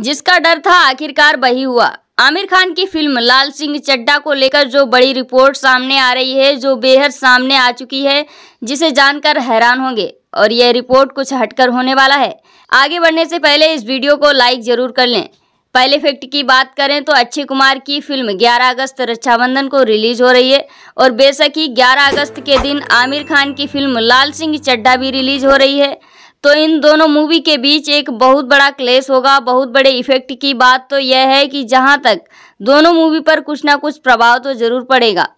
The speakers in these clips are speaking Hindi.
जिसका डर था आखिरकार वही हुआ आमिर खान की फिल्म लाल सिंह चड्डा को लेकर जो बड़ी रिपोर्ट सामने आ रही है जो बेहद सामने आ चुकी है जिसे जानकर हैरान होंगे और यह रिपोर्ट कुछ हटकर होने वाला है आगे बढ़ने से पहले इस वीडियो को लाइक जरूर कर लें पहले फैक्ट की बात करें तो अक्षय कुमार की फिल्म 11 अगस्त रक्षाबंधन को रिलीज हो रही है और बेशक ही 11 अगस्त के दिन आमिर खान की फिल्म लाल सिंह चड्डा भी रिलीज हो रही है तो इन दोनों मूवी के बीच एक बहुत बड़ा क्लेश होगा बहुत बड़े इफेक्ट की बात तो यह है कि जहाँ तक दोनों मूवी पर कुछ ना कुछ प्रभाव तो जरूर पड़ेगा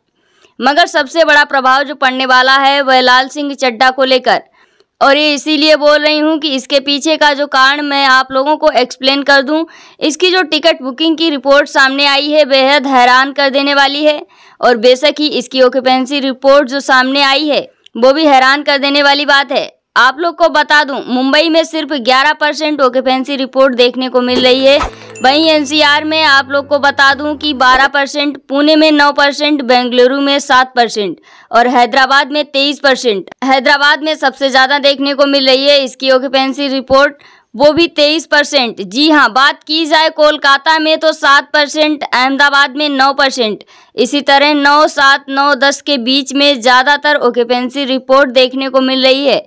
मगर सबसे बड़ा प्रभाव जो पड़ने वाला है वह लाल सिंह चड्डा को लेकर और ये इसीलिए बोल रही हूँ कि इसके पीछे का जो कारण मैं आप लोगों को एक्सप्लेन कर दूँ इसकी जो टिकट बुकिंग की रिपोर्ट सामने आई है बेहद हैरान कर देने वाली है और बेशक ही इसकी ऑक्यूपेंसी रिपोर्ट जो सामने आई है वो भी हैरान कर देने वाली बात है आप लोग को बता दूं मुंबई में सिर्फ 11 परसेंट ऑक्यूपेंसी रिपोर्ट देखने को मिल रही है वहीं एनसीआर में आप लोग को बता दूं कि 12 परसेंट पुणे में 9 परसेंट बेंगलुरु में 7 परसेंट और हैदराबाद में 23 परसेंट हैदराबाद में सबसे ज़्यादा देखने को मिल रही है इसकी ऑक्यूपेंसी रिपोर्ट वो भी तेईस परसेंट जी हाँ बात की जाए कोलकाता में तो सात परसेंट अहमदाबाद में नौ परसेंट इसी तरह नौ सात नौ दस के बीच में ज़्यादातर ऑक्यूपेंसी रिपोर्ट देखने को मिल रही है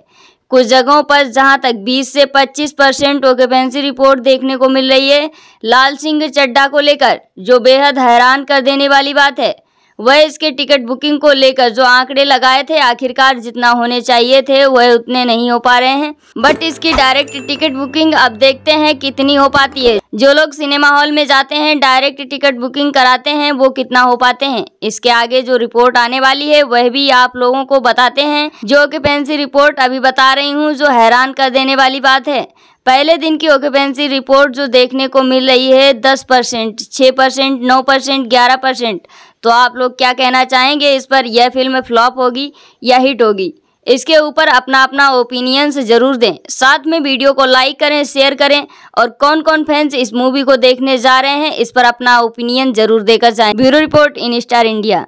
कुछ जगहों पर जहां तक 20 से 25 परसेंट ऑक्यूपेंसी रिपोर्ट देखने को मिल रही है लाल सिंह चड्डा को लेकर जो बेहद हैरान कर देने वाली बात है वह इसके टिकट बुकिंग को लेकर जो आंकड़े लगाए थे आखिरकार जितना होने चाहिए थे वह उतने नहीं हो पा रहे हैं बट इसकी डायरेक्ट टिकट बुकिंग अब देखते हैं कितनी हो पाती है जो लोग सिनेमा हॉल में जाते हैं डायरेक्ट टिकट बुकिंग कराते हैं वो कितना हो पाते हैं इसके आगे जो रिपोर्ट आने वाली है वह भी आप लोगों को बताते हैं जो ऑक्यूपेंसी रिपोर्ट अभी बता रही हूँ जो हैरान कर देने वाली बात है पहले दिन की ऑक्यूपेंसी रिपोर्ट जो देखने को मिल रही है दस परसेंट छः परसेंट नौ परसेंट ग्यारह परसेंट तो आप लोग क्या कहना चाहेंगे इस पर यह फिल्म फ्लॉप होगी या हिट होगी इसके ऊपर अपना अपना ओपिनियंस जरूर दें साथ में वीडियो को लाइक करें शेयर करें और कौन कौन फैंस इस मूवी को देखने जा रहे हैं इस पर अपना ओपिनियन जरूर देकर जाएं bureau report in Star India